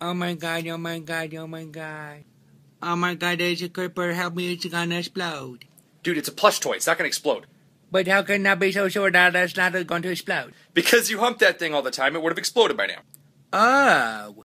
Oh my god, oh my god, oh my god. Oh my god, there's a creeper, help me, it's gonna explode. Dude, it's a plush toy, it's not gonna explode. But how can I be so sure that it's not going to explode? Because you humped that thing all the time, it would have exploded by now. Oh.